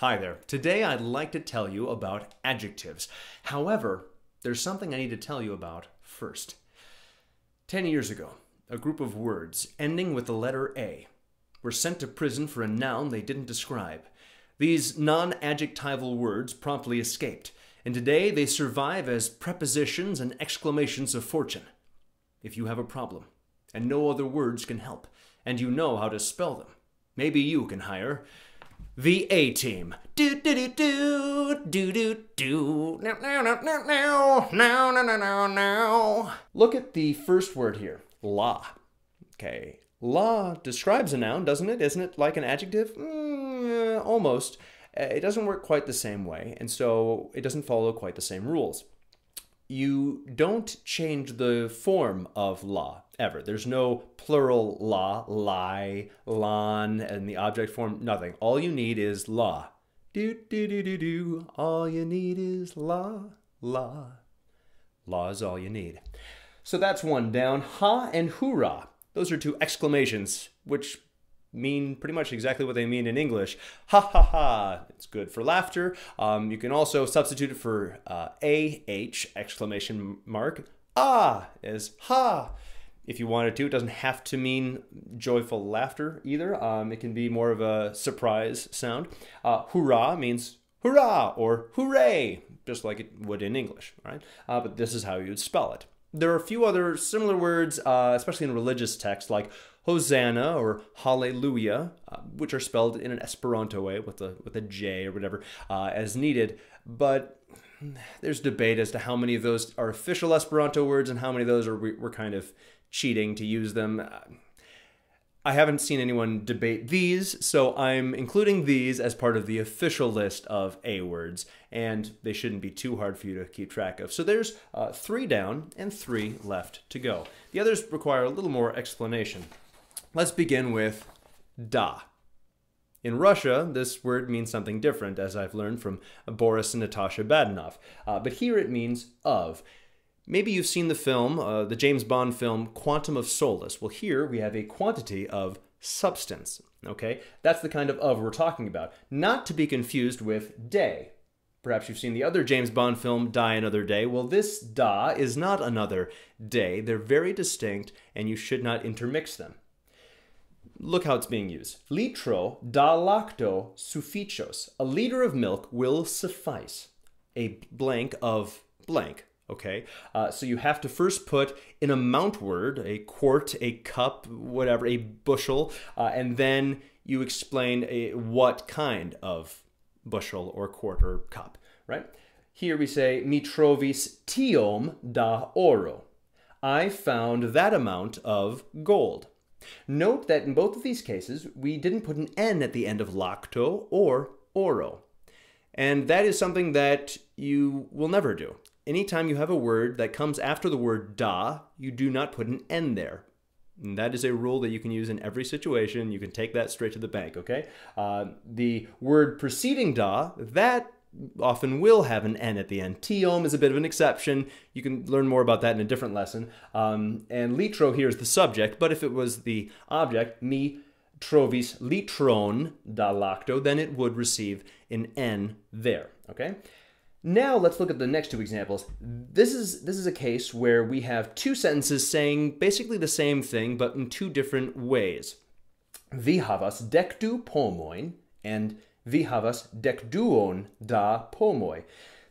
Hi there. Today I'd like to tell you about adjectives. However, there's something I need to tell you about first. Ten years ago, a group of words ending with the letter A were sent to prison for a noun they didn't describe. These non adjectival words promptly escaped, and today they survive as prepositions and exclamations of fortune. If you have a problem, and no other words can help, and you know how to spell them, maybe you can hire the A team. Do do do do do do do. Now now now now now now now now now. Look at the first word here, la. Okay, la describes a noun, doesn't it? Isn't it like an adjective? Mm, eh, almost. Eh, it doesn't work quite the same way, and so it doesn't follow quite the same rules you don't change the form of law ever. There's no plural law, lie, lan, and the object form, nothing. All you need is law. Do, do, do, do, do. All you need is law. Law is all you need. So that's one down. Ha and hoorah. Those are two exclamations, which mean pretty much exactly what they mean in English. Ha ha ha. It's good for laughter. Um, you can also substitute it for uh, ah exclamation mark. Ah is ha. If you wanted to, it doesn't have to mean joyful laughter either. Um, it can be more of a surprise sound. Uh, hoorah means hurrah or hooray, just like it would in English, right? Uh, but this is how you would spell it. There are a few other similar words, uh, especially in religious texts, like Hosanna or Hallelujah, uh, which are spelled in an Esperanto way with a with a J or whatever uh, as needed. But there's debate as to how many of those are official Esperanto words and how many of those are we, are kind of cheating to use them. Uh, I haven't seen anyone debate these, so I'm including these as part of the official list of A words, and they shouldn't be too hard for you to keep track of. So there's uh, three down and three left to go. The others require a little more explanation. Let's begin with da. In Russia, this word means something different, as I've learned from Boris and Natasha Badenov. Uh, but here it means of. Maybe you've seen the film, uh, the James Bond film Quantum of Solace. Well, here we have a quantity of substance, okay? That's the kind of of we're talking about. Not to be confused with day. Perhaps you've seen the other James Bond film, Die Another Day. Well, this da is not another day. They're very distinct, and you should not intermix them look how it's being used. Litro da lacto sufficios. A liter of milk will suffice. A blank of blank. Okay, uh, so you have to first put an amount word, a quart, a cup, whatever, a bushel, uh, and then you explain a, uh, what kind of bushel or quart or cup, right? Here we say, mi trovis tiom da oro. I found that amount of gold. Note that in both of these cases, we didn't put an N at the end of lacto or oro. And that is something that you will never do. Anytime you have a word that comes after the word da, you do not put an N there. And that is a rule that you can use in every situation. You can take that straight to the bank, okay? Uh, the word preceding da, that often will have an N at the end. T-ohm is a bit of an exception. You can learn more about that in a different lesson. Um, and litro here is the subject, but if it was the object, mi trovis litron da lacto, then it would receive an N there, okay? Now let's look at the next two examples. This is, this is a case where we have two sentences saying basically the same thing, but in two different ways. Vi havas decdu pomoin, and vi havas dekduon da pomoi.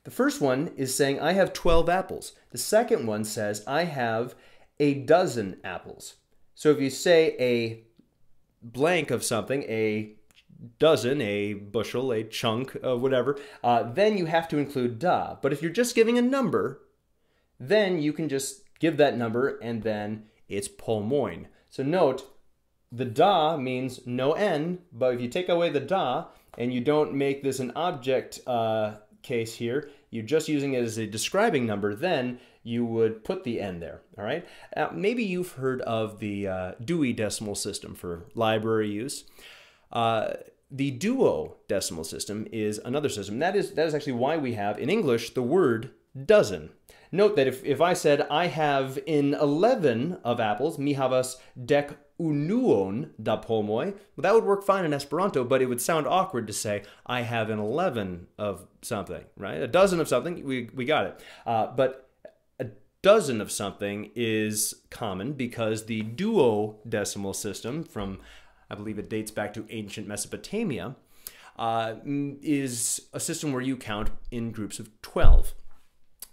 The first one is saying, I have 12 apples. The second one says, I have a dozen apples. So if you say a blank of something, a dozen, a bushel, a chunk, of uh, whatever, uh, then you have to include da. But if you're just giving a number, then you can just give that number and then it's polmoin. So note, the da means no n, but if you take away the da, and you don't make this an object uh, case here, you're just using it as a describing number, then you would put the n there, all right? Now, maybe you've heard of the uh, Dewey Decimal System for library use. Uh, the Duo Decimal System is another system. That is, that is actually why we have, in English, the word dozen. Note that if, if I said, I have in 11 of apples, mi habas dec unuon da pomoi. Well, that would work fine in Esperanto, but it would sound awkward to say, I have an 11 of something, right? A dozen of something, we, we got it. Uh, but a dozen of something is common because the duodecimal system from, I believe it dates back to ancient Mesopotamia, uh, is a system where you count in groups of 12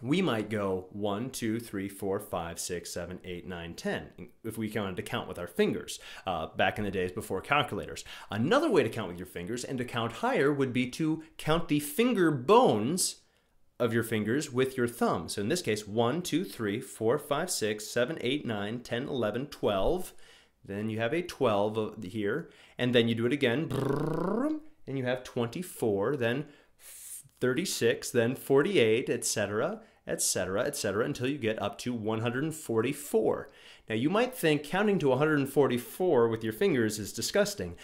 we might go 1, 2, 3, 4, 5, 6, 7, 8, 9, 10, if we wanted to count with our fingers uh, back in the days before calculators. Another way to count with your fingers and to count higher would be to count the finger bones of your fingers with your thumb. So in this case, 1, 2, 3, 4, 5, 6, 7, 8, 9, 10, 11, 12. Then you have a 12 here, and then you do it again, and you have 24, then 36, then 48, etc etc., etc., until you get up to 144. Now, you might think counting to 144 with your fingers is disgusting,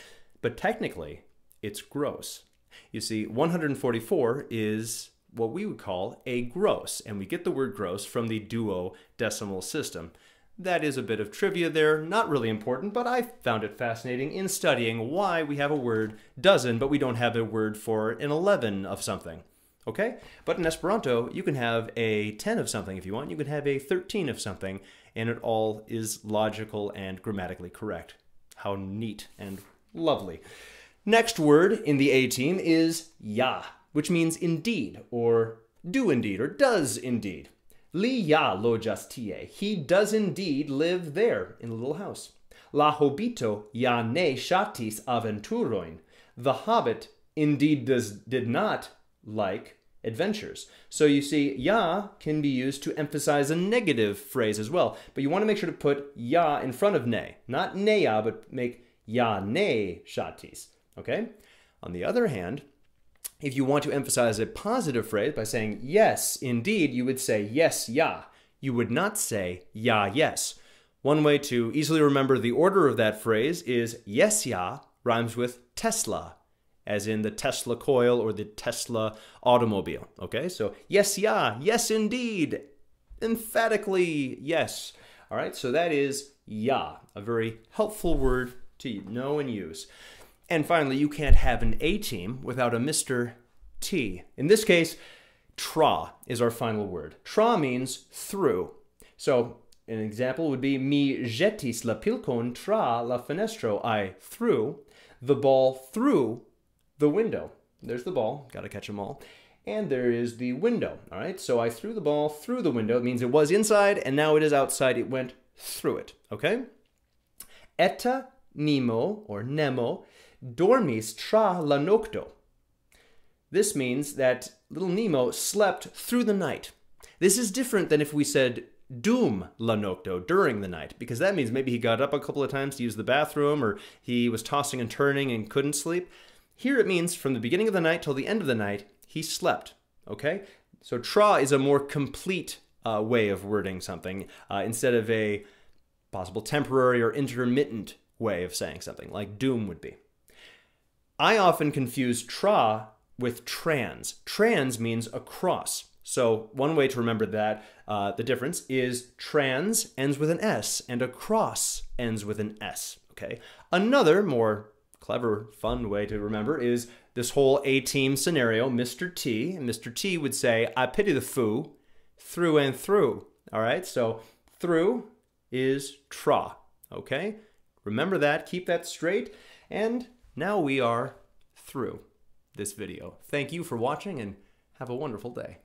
but technically, it's gross. You see, 144 is what we would call a gross, and we get the word gross from the duodecimal system. That is a bit of trivia there, not really important, but I found it fascinating in studying why we have a word dozen, but we don't have a word for an 11 of something okay? But in Esperanto, you can have a 10 of something if you want, you can have a 13 of something, and it all is logical and grammatically correct. How neat and lovely. Next word in the A team is ya, which means indeed, or do indeed, or does indeed. Li ya lo justie, he does indeed live there in the little house. La hobito ya ne shatis aventuroin, the hobbit indeed does, did not like adventures. So you see, ya can be used to emphasize a negative phrase as well, but you want to make sure to put ya in front of ne, not neya, but make ya ne shatis, okay? On the other hand, if you want to emphasize a positive phrase by saying yes, indeed, you would say yes, ya. You would not say ya, yes. One way to easily remember the order of that phrase is yes, ya rhymes with Tesla as in the Tesla coil or the Tesla automobile. Okay, so yes, yeah, yes, indeed, emphatically, yes. All right, so that is yeah, a very helpful word to know and use. And finally, you can't have an A team without a Mr. T. In this case, tra is our final word. Tra means through. So an example would be mi jetis la pilcon tra la fenestro. I threw the ball through the window. There's the ball, got to catch them all. And there is the window, all right? So I threw the ball through the window. It means it was inside, and now it is outside. It went through it, okay? Eta nemo, or nemo, dormis tra la nocto. This means that little Nemo slept through the night. This is different than if we said dum la nocto, during the night, because that means maybe he got up a couple of times to use the bathroom, or he was tossing and turning and couldn't sleep. Here it means from the beginning of the night till the end of the night, he slept, okay? So tra is a more complete uh, way of wording something uh, instead of a possible temporary or intermittent way of saying something, like doom would be. I often confuse tra with trans. Trans means across. So one way to remember that, uh, the difference is trans ends with an S and across ends with an S, okay? Another more clever, fun way to remember is this whole A team scenario. Mr. T, and Mr. T would say, I pity the foo through and through. All right, so through is tra. Okay, remember that, keep that straight. And now we are through this video. Thank you for watching and have a wonderful day.